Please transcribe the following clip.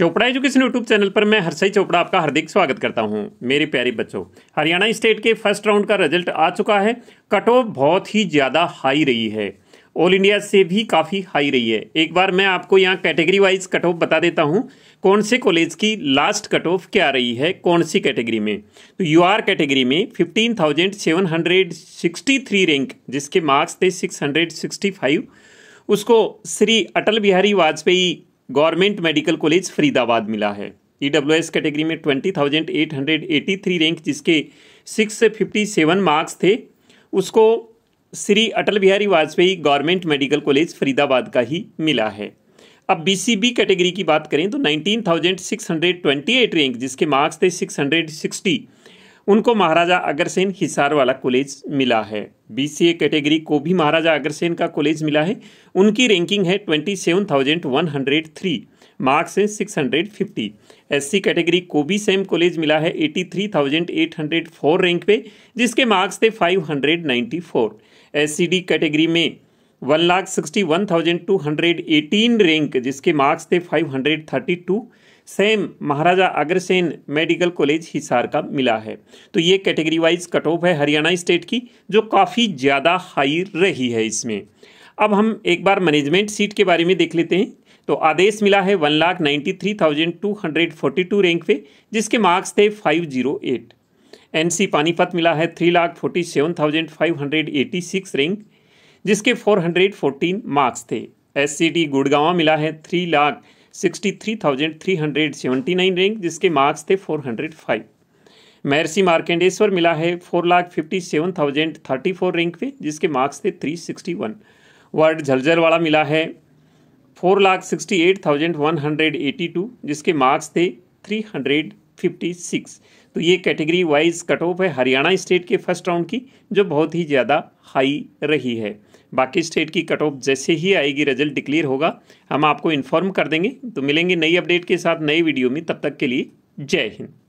Chopra education YouTube channel पर मैं हरसई चोपड़ा आपका हार्दिक स्वागत करता हूं मेरे प्यारे बच्चों हरियाणा स्टेट के फर्स्ट राउंड का रिजल्ट आ चुका है कट ऑफ बहुत ही ज़्यादा हाई रही है ऑल इंडिया से भी काफ़ी हाई रही है एक बार मैं आपको यहाँ कैटेगरी वाइज कट ऑफ बता देता हूँ कौन से कॉलेज की लास्ट कट ऑफ क्या रही है कौन सी कैटेगरी में तो यू आर कैटेगरी में फिफ्टीन रैंक जिसके मार्क्स थे सिक्स उसको Shri Atal Bihari Vajpayee government medical college Faridabad मिला है ई e एस कैटेगरी में twenty thousand eight hundred eighty three rank जिसके सिक्स से फिफ्टी सेवन मार्क्स थे उसको Shri Atal Bihari Vajpayee government medical college Faridabad का ही मिला है अब बीसीबी कैटेगरी की बात करें तो 19,628 रैंक जिसके मार्क्स थे सिक्सटी उनको महाराजा अग्रसेन हिसार वाला कॉलेज मिला है बीसीए कैटेगरी को भी महाराजा अग्रसेन का कॉलेज मिला है उनकी रैंकिंग है twenty seven thousand one hundred three marks हैं six hundred fifty S C category को भी सेम कॉलेज मिला है eighty three thousand eight hundred four rank पे जिसके मार्क्स थे five hundred ninety four S C D category में one lakh sixty one thousand two hundred eighteen rank जिसके marks थे five hundred thirty two same Maharaja Agrasen medical college Hisar का मिला है तो ये कैटेगरी वाइज कट ऑफ है हरियाणा स्टेट की जो काफ़ी ज़्यादा हाई रही है इसमें अब हम एक बार मैनेजमेंट सीट के बारे में देख लेते हैं तो आदेश मिला है one lakh ninety three thousand two hundred forty two rank पे जिसके मार्क्स थे five zero eight N Panipat मिला है three lakh forty seven thousand five hundred eighty six rank जिसके 414 मार्क्स थे एस सी टी गुड़गावा मिला है three lakh sixty three thousand three hundred seventy nine rank जिसके मार्क्स थे four hundred five Maharshi Markandeshwar मिला है four lakh fifty seven thousand thirty four rank पे जिसके मार्क्स थे थ्री सिक्सटी वन वर्ड झलझलवाड़ा मिला है four lakh sixty eight thousand one hundred eighty two जिसके मार्क्स थे थ्री हंड्रेड फिफ्टी सिक्स तो ये कैटेगरी वाइज कट ऑफ है हरियाणा स्टेट के फर्स्ट राउंड की जो बहुत ही ज़्यादा हाई रही है बाकी स्टेट की कट ऑफ जैसे ही आएगी रिजल्ट डिक्लेयर होगा हम आपको इन्फॉर्म कर देंगे तो मिलेंगे नई अपडेट के साथ नई वीडियो में तब तक के लिए जय हिंद